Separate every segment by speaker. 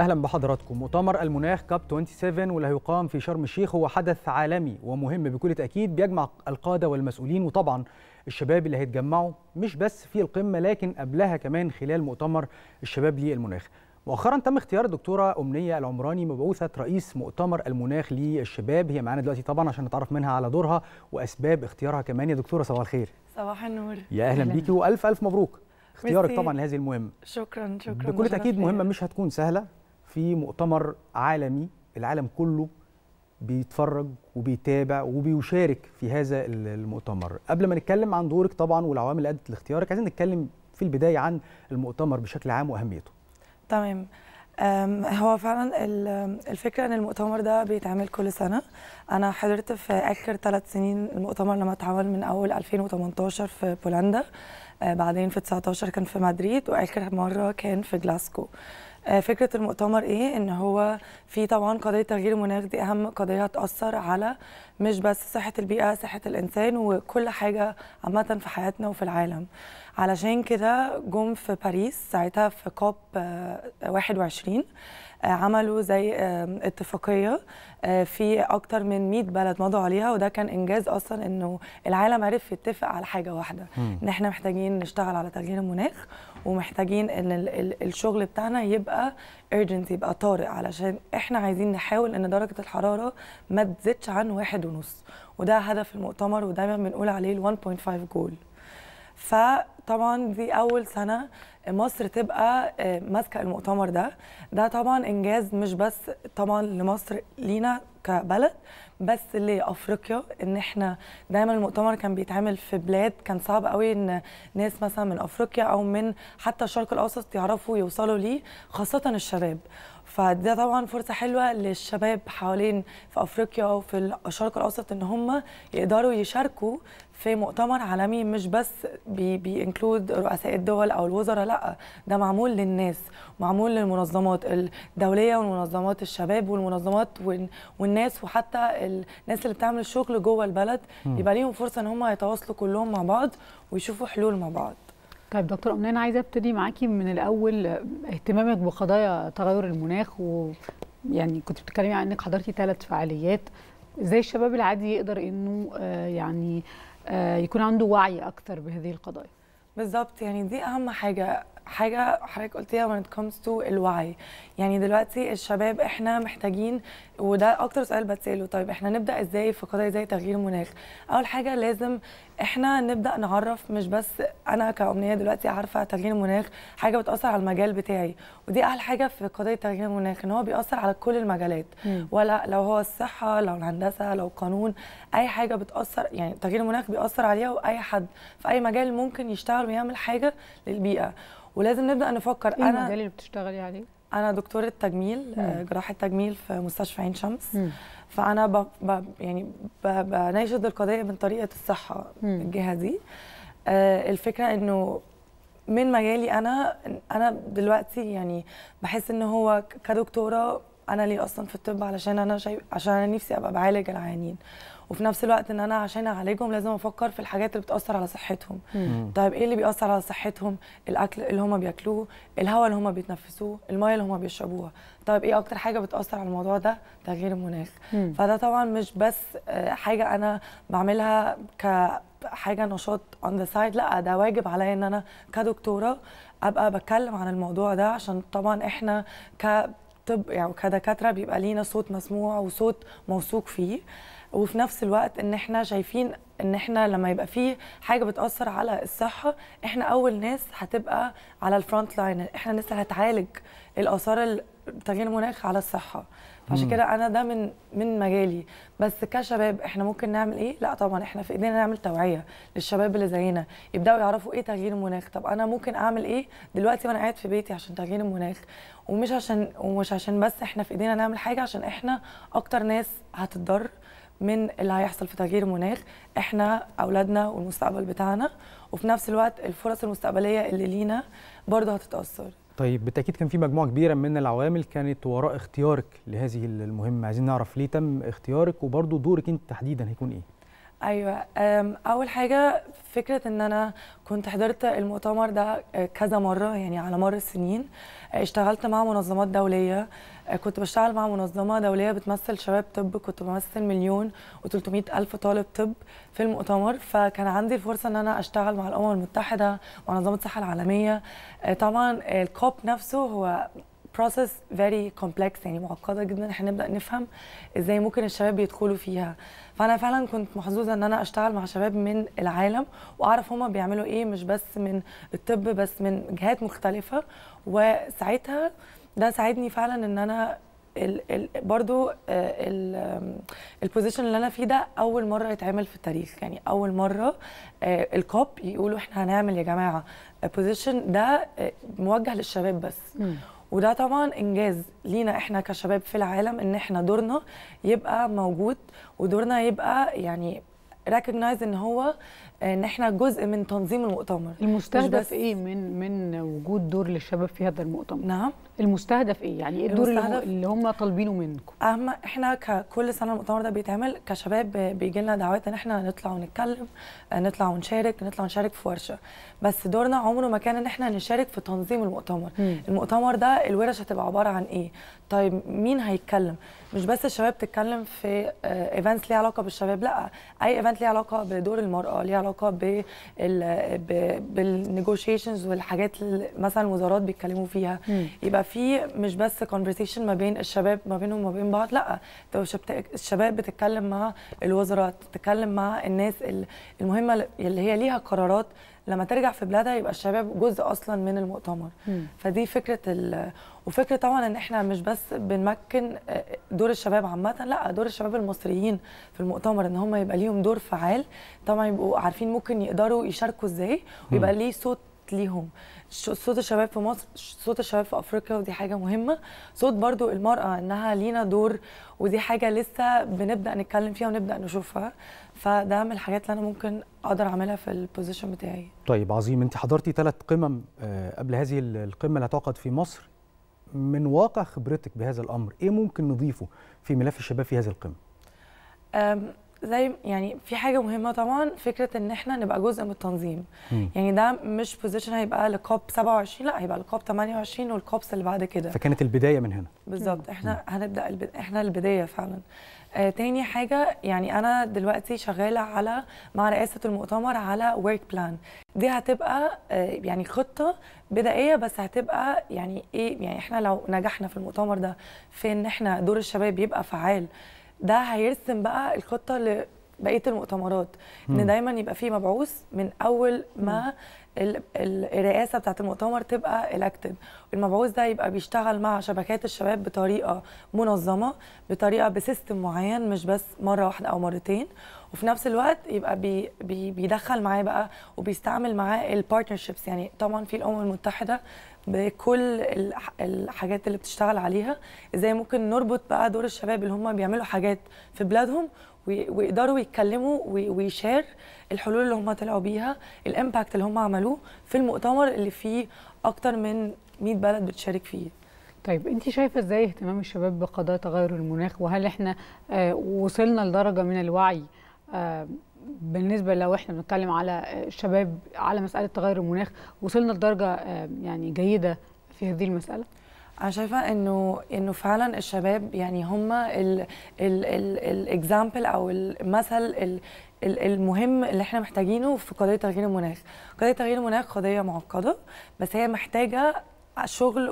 Speaker 1: اهلا بحضراتكم مؤتمر المناخ كاب 27 واللي هيقام في شرم الشيخ هو حدث عالمي ومهم بكل تاكيد بيجمع القاده والمسؤولين وطبعا الشباب اللي هيتجمعوا مش بس في القمه لكن قبلها كمان خلال مؤتمر الشباب للمناخ مؤخرا تم اختيار الدكتوره امنيه العمراني مبعوثه رئيس مؤتمر المناخ للشباب هي معانا دلوقتي طبعا عشان نتعرف منها على دورها واسباب اختيارها كمان يا دكتوره صباح الخير
Speaker 2: صباح النور يا اهلا, أهلاً. بيكي
Speaker 1: والف الف مبروك اختيارك طبعا لهذه المهمه
Speaker 2: شكرا شكرا بكل تاكيد مهمه
Speaker 1: مش هتكون سهله في مؤتمر عالمي العالم كله بيتفرج وبيتابع وبيشارك في هذا المؤتمر قبل ما نتكلم عن دورك طبعا والعوامل اللي ادت لاختيارك عايزين نتكلم في البدايه عن المؤتمر بشكل عام واهميته
Speaker 2: تمام هو فعلا الفكره ان المؤتمر ده بيتعمل كل سنه انا حضرت في اخر ثلاث سنين المؤتمر لما اتعمل من اول 2018 في بولندا أه، بعدين في 19 كان في مدريد واخر مره كان في جلاسكو آه، فكره المؤتمر ايه ان هو في طبعا قضيه تغيير المناخ دي اهم قضيه هتاثر على مش بس صحه البيئه صحه الانسان وكل حاجه عامه في حياتنا وفي العالم علشان كده جم في باريس ساعتها في كوب 21 آه، عملوا زي اتفاقيه آه، في اكتر من 100 بلد مضوا عليها وده كان انجاز اصلا انه العالم عرف يتفق على حاجه واحده ان احنا محتاجين نشتغل على تغيير المناخ ومحتاجين ان الشغل بتاعنا يبقى urgent يبقى طارئ علشان احنا عايزين نحاول ان درجه الحراره ما تزيدش عن واحد ونص وده هدف المؤتمر ودايما بنقول عليه ال 1.5 جول فطبعا دي اول سنه مصر تبقى آه، ماسكه المؤتمر ده ده طبعا انجاز مش بس طبعا لمصر لينا كبلد بس لافريقيا ان احنا دايما المؤتمر كان بيتعمل في بلاد كان صعب قوي ان ناس مثلا من افريقيا او من حتى الشرق الاوسط يعرفوا يوصلوا ليه خاصه الشباب فده طبعا فرصه حلوه للشباب حوالين في افريقيا وفي الشرق الاوسط ان هم يقدروا يشاركوا في مؤتمر عالمي مش بس بينكلود رؤساء الدول او الوزراء لا ده معمول للناس معمول للمنظمات الدوليه والمنظمات الشباب والمنظمات والناس وحتى الناس اللي بتعمل شغل جوه البلد يبقى ليهم فرصه ان هم يتواصلوا كلهم مع بعض ويشوفوا حلول مع
Speaker 3: بعض طيب دكتور امنان عايزه ابتدي معاكي من الاول اهتمامك بقضايا تغير المناخ و يعني كنت بتتكلمي عن انك حضرتي ثلاث فعاليات ازاي الشباب العادي يقدر انه آه، يعني آه، يكون عنده وعي اكثر بهذه القضايا
Speaker 2: بالظبط يعني دي اهم حاجه حاجه حضرتك قلتيها when it comes to الوعي يعني دلوقتي الشباب احنا محتاجين وده اكتر سؤال بتساله طيب احنا نبدا ازاي في قضايا زي تغيير المناخ اول حاجه لازم احنا نبدا نعرف مش بس انا كامنيه دلوقتي عارفه تغيير المناخ حاجه بتاثر على المجال بتاعي ودي احلى حاجه في قضيه تغيير المناخ ان هو بيأثر على كل المجالات ولا لو هو الصحه لو الهندسه لو القانون اي حاجه بتاثر يعني تغيير المناخ بيأثر عليها واي حد في اي مجال ممكن يشتغل ويعمل حاجه للبيئه ولازم نبدا نفكر ايه انا المجال اللي بتشتغلي عليه انا دكتوره تجميل آه، جراحه تجميل في مستشفى عين شمس مم. فانا ب... ب... يعني ب... بناشد القضيه من طريقه الصحه الجهة دي آه الفكره انه من مجالي انا انا دلوقتي يعني بحس ان هو كدكتوره انا ليه اصلا في الطب علشان انا شايف عشان انا نفسي ابقى بعالج العيانين وفي نفس الوقت ان انا عشان اعالجهم لازم افكر في الحاجات اللي بتاثر على صحتهم مم. طيب ايه اللي بيأثر على صحتهم الاكل اللي هم بياكلوه الهواء اللي هم بيتنفسوه المايه اللي هم بيشربوها طيب ايه اكتر حاجه بتاثر على الموضوع ده تغيير المناخ مم. فده طبعا مش بس آه، حاجه انا بعملها حاجه نشاط اون ذا سايد لا ده واجب عليا ان انا كدكتوره ابقى بتكلم عن الموضوع ده عشان طبعا احنا ك طب يعني كدكاتره بيبقى لينا صوت مسموع وصوت موثوق فيه وفي نفس الوقت ان احنا شايفين ان احنا لما يبقى في حاجه بتاثر على الصحه احنا اول ناس هتبقى على الفرونت لاين احنا الناس اللي هتعالج الاثار تغيير المناخ على الصحه فعشان كده انا ده من من مجالي بس كشباب احنا ممكن نعمل ايه لا طبعا احنا في ايدينا نعمل توعيه للشباب اللي زينا يبداوا يعرفوا ايه تغيير المناخ طب انا ممكن اعمل ايه دلوقتي وانا قاعد في بيتي عشان تغيير المناخ ومش عشان ومش عشان بس احنا في ايدينا نعمل حاجه عشان احنا اكتر ناس هتتضر من اللي هيحصل في تغيير مناخ احنا اولادنا والمستقبل بتاعنا وفي نفس الوقت الفرص المستقبليه اللي لينا برضه هتتاثر
Speaker 1: طيب بالتاكيد كان في مجموعه كبيره من العوامل كانت وراء اختيارك لهذه المهمه عايزين نعرف ليه تم اختيارك وبرضه دورك انت تحديدا هيكون ايه
Speaker 2: ايوه اول حاجه فكره ان انا كنت حضرت المؤتمر ده آه، كذا مره يعني على مر السنين آه، اشتغلت مع منظمات دوليه آه، كنت بشتغل مع منظمه دوليه بتمثل شباب طب كنت بمثل مليون و الف طالب طب في المؤتمر فكان عندي الفرصه ان انا اشتغل مع الامم المتحده ومنظمه الصحه العالميه طبعا الكوب نفسه هو بروسس فيري كومبلكس يعني معقده جدا احنا نبدا نفهم ازاي ممكن الشباب يدخلوا فيها فانا فعلا كنت محظوظه ان انا اشتغل مع شباب من العالم واعرف هما بيعملوا ايه مش بس من الطب بس من جهات مختلفه وساعتها ده ساعدني فعلا ان انا الـ الـ برضو آه، البوزيشن اللي انا فيه ده اول مره يتعمل في التاريخ يعني اول مره آه، الكوب يقولوا احنا هنعمل يا جماعه بوزيشن ده آه، موجه للشباب بس م. وده طبعا انجاز لينا احنا كشباب في العالم ان احنا دورنا يبقى موجود ودورنا يبقى يعني ريكوجنايز ان هو ان احنا جزء من تنظيم المؤتمر المستهدف ايه
Speaker 3: من من وجود دور للشباب في هذا المؤتمر نعم المستهدف ايه يعني ايه الدور
Speaker 2: اللي هم طالبينه منكم اهم احنا كل سنه المؤتمر ده بيتعمل كشباب بيجي لنا دعوات ان احنا نطلع ونتكلم نطلع ونشارك نطلع ونشارك في ورشه بس دورنا عمره ما كان ان احنا نشارك في تنظيم المؤتمر م. المؤتمر ده الورش هتبقى عباره عن ايه طيب مين هيتكلم مش بس الشباب تتكلم في ايفنتس آه، ليها علاقه بالشباب لا اي ايفنت ليها علاقه بدور المراه ليها علاقه بال بالنيجوشيشنز والحاجات مثلا الوزارات بيتكلموا فيها م. يبقى في مش بس كونفرسيشن ما بين الشباب ما بينهم وما بين بعض لا الشباب بتتكلم مع الوزراء بتتكلم مع الناس المهمه اللي هي ليها قرارات لما ترجع في بلادها يبقى الشباب جزء اصلا من المؤتمر م. فدي فكره ال... وفكره طبعا ان احنا مش بس بنمكن آه، دور الشباب عامه لا دور الشباب المصريين في المؤتمر ان هم يبقى ليهم دور فعال طبعا يبقوا عارفين ممكن يقدروا يشاركوا ازاي ويبقى ليه صوت ليهم صوت الشباب في مصر صوت الشباب في افريقيا ودي حاجه مهمه صوت برضو المراه انها لينا دور ودي حاجه لسه بنبدا نتكلم فيها ونبدا نشوفها فده من الحاجات اللي انا ممكن اقدر اعملها في البوزيشن بتاعي
Speaker 1: طيب عظيم انت حضرتي ثلاث قمم آه، قبل هذه القمه اللي هتعقد في مصر من واقع خبرتك بهذا الامر ايه ممكن نضيفه في ملف الشباب في هذه القمه
Speaker 2: زي يعني في حاجه مهمه طبعا فكره ان احنا نبقى جزء من التنظيم م. يعني ده مش بوزيشن هيبقى لكوب 27 لا هيبقى لكوب 28 والكوبس اللي بعد كده فكانت البدايه من هنا بالظبط احنا م. هنبدا الب... احنا البدايه فعلا آه تاني حاجه يعني انا دلوقتي شغاله على مع رئاسه المؤتمر على ورك بلان دي هتبقى آه يعني خطه بدائيه بس هتبقى يعني ايه يعني احنا لو نجحنا في المؤتمر ده في ان احنا دور الشباب يبقى فعال ده هيرسم بقى الخطه لبقيه المؤتمرات ان دايما يبقى في مبعوث من اول ما الرئاسه بتاعت المؤتمر تبقى الكتد المبعوث ده يبقى بيشتغل مع شبكات الشباب بطريقه منظمه بطريقه بسيستم معين مش بس مره واحده او مرتين وفي نفس الوقت يبقى بي بي بيدخل معاه بقى وبيستعمل معاه البارتنرشيبس يعني طبعا في الامم المتحده بكل الحاجات اللي بتشتغل عليها ازاي ممكن نربط بقى دور الشباب اللي هم بيعملوا حاجات في بلادهم ويقدروا يتكلموا ويشير الحلول اللي هم طلعوا بيها الامباكت اللي هم عملوه في المؤتمر اللي فيه اكتر من 100 بلد بتشارك فيه طيب انت شايفه
Speaker 3: ازاي اهتمام الشباب بقضايا تغير المناخ وهل احنا آه وصلنا لدرجه من الوعي آه بالنسبه لو احنا بنتكلم على آه، الشباب على مساله تغير المناخ وصلنا لدرجه آه يعني جيده في هذه المساله انا شايفه انه
Speaker 2: انه فعلا الشباب يعني هم الاكزامبل او المثل المهم اللي احنا محتاجينه في قضيه تغيير المناخ قضيه تغيير المناخ قضيه معقده بس هي محتاجه شغل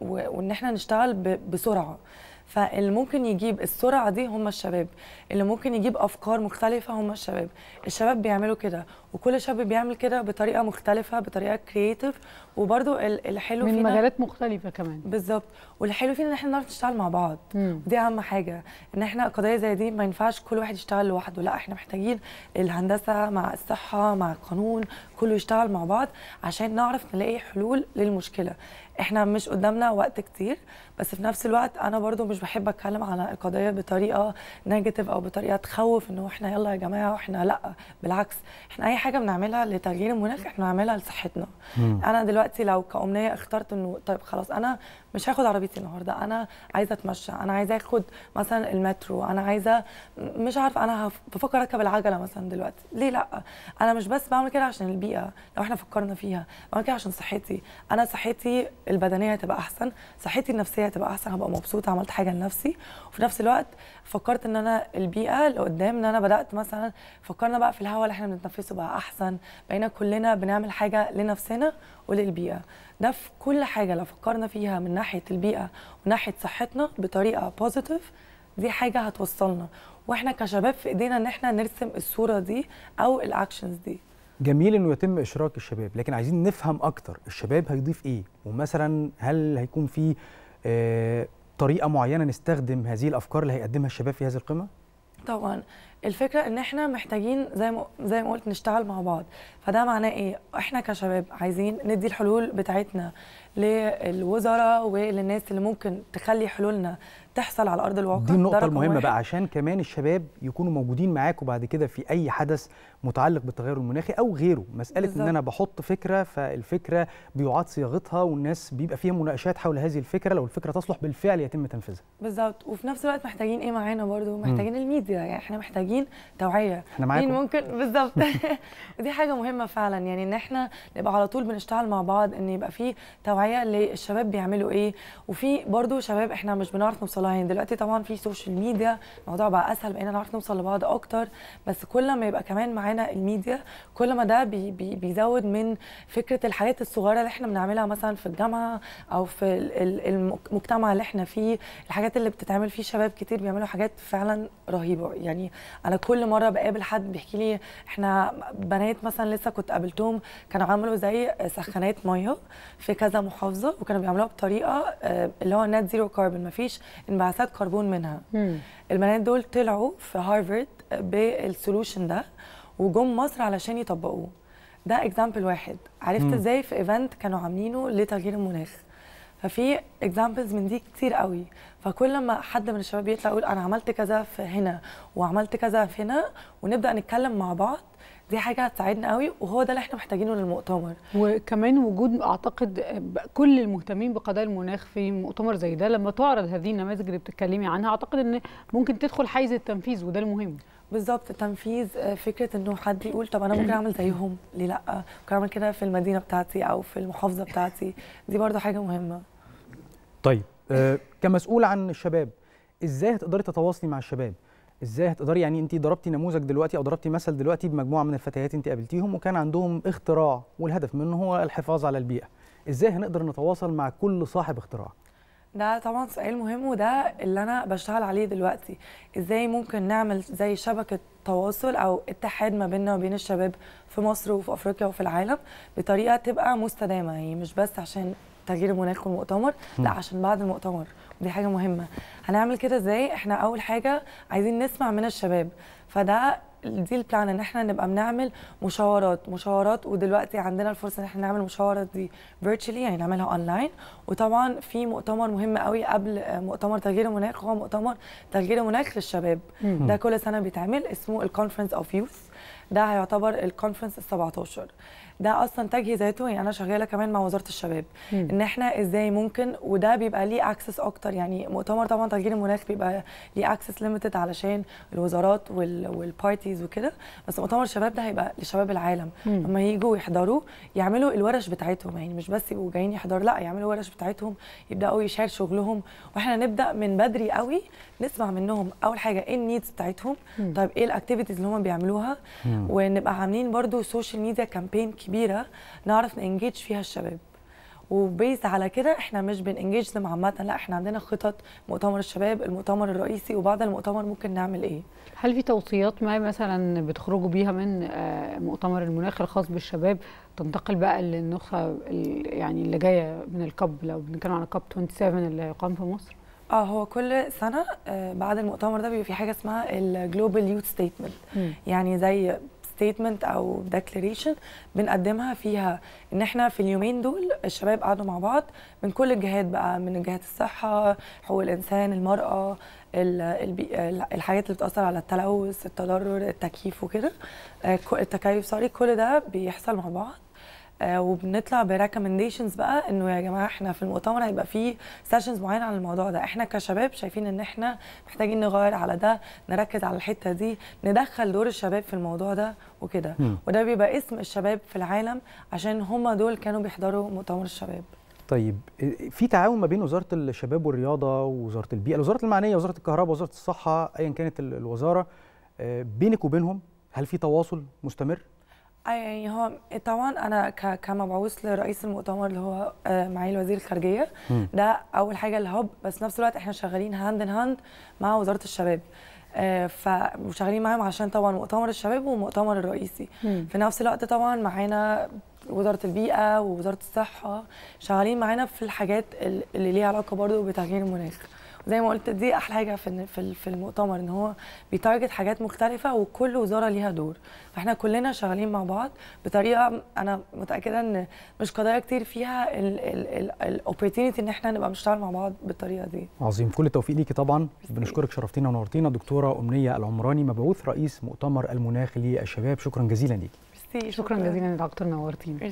Speaker 2: وان احنا نشتغل بسرعه فاللي ممكن يجيب السرعه دي هم الشباب اللي ممكن يجيب افكار مختلفه هم الشباب الشباب بيعملوا كده وكل شاب بيعمل كده بطريقه مختلفه بطريقه كرييتيف وبرده الحلو من فينا من مجالات مختلفه كمان بالظبط والحلو فينا ان احنا نعرف نشتغل مع بعض مم. ودي اهم حاجه ان احنا قضايا زي دي ما ينفعش كل واحد يشتغل لوحده لا احنا محتاجين الهندسه مع الصحه مع القانون كله يشتغل مع بعض عشان نعرف نلاقي حلول للمشكله احنا مش قدامنا وقت كتير بس في نفس الوقت انا برضو مش بحب اتكلم على القضيه بطريقه نيجاتيف او بطريقه تخوف انه احنا يلا يا جماعه واحنا لا بالعكس احنا اي حاجه بنعملها لتغيير المناخ احنا بنعملها لصحتنا مم. انا دلوقتي لو كامنيه اخترت انه طيب خلاص انا مش هاخد عربيتي النهارده انا عايزه اتمشى انا عايزه اخد مثلا المترو انا عايزه مش عارفه انا بفكر اركب العجله مثلا دلوقتي ليه لا انا مش بس بعمل كده عشان البيئه لو احنا فكرنا فيها بعمل كده عشان صحتي انا صحتي البدنيه هتبقى احسن صحتي النفسيه هتبقى احسن هبقى مبسوطه عملت حاجه لنفسي وفي نفس الوقت فكرت ان انا البيئه اللي قدام ان انا بدات مثلا فكرنا بقى في الهواء اللي احنا بنتنفسه بقى احسن بقينا كلنا بنعمل حاجه لنفسنا وللبيئه ده في كل حاجه لو فكرنا فيها من ناحيه البيئه وناحيه صحتنا بطريقه بوزيتيف دي حاجه هتوصلنا واحنا كشباب في ايدينا ان احنا نرسم الصوره دي او الاكشنز دي
Speaker 1: جميل انه يتم اشراك الشباب لكن عايزين نفهم اكتر الشباب هيضيف ايه ومثلا هل هيكون في آه، طريقه معينه نستخدم هذه الافكار اللي هيقدمها الشباب في هذه القمه
Speaker 2: طبعا الفكره ان احنا محتاجين زي ما زي ما قلت نشتغل مع بعض فده معناه ايه احنا كشباب عايزين ندي الحلول بتاعتنا للوزراء وللناس اللي ممكن تخلي حلولنا تحصل على ارض الواقع دي النقطه المهمه واحد. بقى
Speaker 1: عشان كمان الشباب يكونوا موجودين معاكم بعد كده في اي حدث متعلق بالتغير المناخي او غيره مساله بالزبط. ان انا بحط فكره فالفكره بيعاد صياغتها والناس بيبقى فيها مناقشات حول هذه الفكره لو الفكره تصلح بالفعل يتم تنفيذها
Speaker 2: بالظبط وفي نفس الوقت محتاجين ايه معانا برضو محتاجين م. الميديا يعني احنا محتاجين محتاجين توعيه احنا معاكم ممكن بالظبط ودي حاجه مهمه فعلا يعني ان احنا نبقى على طول بنشتغل مع بعض ان يبقى في توعيه للشباب بيعملوا ايه وفي برضو شباب احنا مش بنعرف نوصلها يعني دلوقتي طبعا في سوشيال ميديا الموضوع بقى اسهل بقينا نعرف نوصل لبعض اكتر بس كل ما يبقى كمان معانا الميديا كل ما ده بي بي بيزود من فكره الحاجات الصغيره اللي احنا بنعملها مثلا في الجامعه او في المجتمع اللي احنا فيه الحاجات اللي بتتعمل فيه شباب كتير بيعملوا حاجات فعلا رهيبه يعني انا كل مره بقابل حد بيحكي لي احنا بنات مثلا لسه كنت قابلتهم كانوا عملوا زي سخانات ميه في كذا محافظه وكانوا بيعملوها بطريقه آه، اللي هو نت زيرو كاربون مفيش انبعاثات كربون منها البنات دول طلعوا في هارفارد بالسولوشن ده وجم مصر علشان يطبقوه ده اكزامبل واحد عرفت ازاي في ايفنت كانوا عاملينه لتغيير المناخ ففي اكزامبلز من دي كتير قوي فكل ما حد من الشباب يطلع يقول انا عملت كذا في هنا وعملت كذا في هنا ونبدا نتكلم مع بعض دي حاجه هتساعدنا قوي وهو ده اللي احنا محتاجينه للمؤتمر
Speaker 3: وكمان وجود اعتقد كل المهتمين بقضايا المناخ في مؤتمر زي ده لما تعرض هذه النماذج اللي بتتكلمي عنها اعتقد ان ممكن تدخل حيز التنفيذ وده المهم
Speaker 2: بالظبط تنفيذ آه، فكره انه حد يقول طب انا ممكن اعمل زيهم ليه لا ممكن اعمل كده في المدينه بتاعتي او في المحافظه بتاعتي دي برضو حاجه مهمه
Speaker 1: طيب آه كمسؤول عن الشباب ازاي هتقدري تتواصلي مع الشباب ازاي هتقدري يعني انت ضربتي نموذج دلوقتي او ضربتي مثل دلوقتي بمجموعه من الفتيات انت قابلتيهم وكان عندهم اختراع والهدف منه هو الحفاظ على البيئه ازاي هنقدر نتواصل مع كل صاحب اختراع
Speaker 2: ده طبعا سؤال مهم وده اللي انا بشتغل عليه دلوقتي ازاي ممكن نعمل زي شبكه تواصل او اتحاد ما بيننا وبين الشباب في مصر وفي افريقيا وفي العالم بطريقه تبقى مستدامه يعني مش بس عشان تغيير المناخ والمؤتمر لا عشان بعد المؤتمر ودي حاجه مهمه هنعمل كده ازاي احنا اول حاجه عايزين نسمع من الشباب فده دي البلان ان احنا نبقى بنعمل مشاورات مشاورات ودلوقتي عندنا الفرصه ان احنا نعمل مشاورات دي فيرتشلي يعني نعملها اونلاين وطبعا في مؤتمر مهم قوي قبل آه، مؤتمر تغيير المناخ هو مؤتمر تغيير المناخ للشباب ده كل سنه بيتعمل اسمه الكونفرنس اوف يوث ده هيعتبر الكونفرنس ال 17 ده اصلا تجهيزاته يعني انا شغاله كمان مع وزاره الشباب مم. ان احنا ازاي ممكن وده بيبقى ليه اكسس اكتر يعني مؤتمر طبعا تغيير المناخ بيبقى ليه اكسس ليميتد علشان الوزارات وال... والبارتيز وكده بس مؤتمر الشباب ده هيبقى لشباب العالم لما يجوا يحضروا يعملوا الورش بتاعتهم يعني مش بس يبقوا جايين يحضروا لا يعملوا ورش بتاعتهم يبداوا يشاركوا شغلهم واحنا نبدا من بدري قوي نسمع منهم اول حاجه ايه النيدز بتاعتهم مم. طيب ايه الاكتيفيتيز اللي هم بيعملوها مم. ونبقى عاملين برده سوشيال ميديا كامبين كبير كبيره نعرف ننجيج فيها الشباب وبيز على كده احنا مش بننجيج ذم عامه لا احنا عندنا خطط مؤتمر الشباب المؤتمر الرئيسي وبعد المؤتمر ممكن نعمل ايه هل في توصيات
Speaker 3: ما مثلا بتخرجوا بيها من آه، مؤتمر المناخ الخاص بالشباب تنتقل بقى للنسخه يعني اللي جايه من الكاب لو بنتكلم على كاب 27 اللي هيقام في
Speaker 2: مصر اه هو كل سنه آه، بعد المؤتمر ده بيبقى في حاجه اسمها الجلوبال يوت ستيتمنت يعني زي ستيتمنت او ديكلاريشن بنقدمها فيها ان احنا في اليومين دول الشباب قعدوا مع بعض من كل الجهات بقى من جهات الصحه حقوق الانسان المراه الحاجات اللي بتاثر على التلوث التضرر التكييف وكده آه، التكيف سوري كل ده بيحصل مع بعض آه، وبنطلع بريكومنديشنز بقى انه يا جماعه احنا في المؤتمر هيبقى فيه سيشنز معينه عن الموضوع ده احنا كشباب شايفين ان احنا محتاجين نغير على ده نركز على الحته دي ندخل دور الشباب في الموضوع ده وكده وده بيبقى اسم الشباب في العالم عشان هم دول كانوا بيحضروا مؤتمر الشباب
Speaker 1: طيب آه، في تعاون ما بين وزاره الشباب والرياضه ووزاره البيئه الوزاره المعنيه وزاره الكهرباء وزاره الصحه ايا كانت الوزاره آه، بينك وبينهم هل في تواصل مستمر
Speaker 2: يعني هو طبعا انا كمبعوث لرئيس المؤتمر اللي هو آه، معالي وزير الخارجيه ده اول حاجه الهب بس نفس الوقت احنا شغالين هاند ان هاند مع وزاره الشباب آه، فشغالين معاهم عشان طبعا مؤتمر الشباب ومؤتمر الرئيسي مم. في نفس الوقت طبعا معانا وزاره البيئه ووزاره الصحه شغالين معانا في الحاجات اللي ليها علاقه برضو بتغيير المناخ زي ما قلت دي احلى حاجه في في المؤتمر ان هو بيتارجت حاجات مختلفه وكل وزاره ليها دور فاحنا كلنا شغالين مع بعض بطريقه انا متاكده ان مش قضايا كتير فيها الاوبورتيونتي ان احنا نبقى بنشتغل مع بعض بالطريقه دي
Speaker 1: عظيم كل التوفيق ليكي طبعا بنشكرك شرفتينا ونورتينا دكتوره امنيه العمراني مبعوث رئيس مؤتمر المناخ للشباب شكرا جزيلا
Speaker 3: ليكي شكرا جزيلا دكتور نورتينا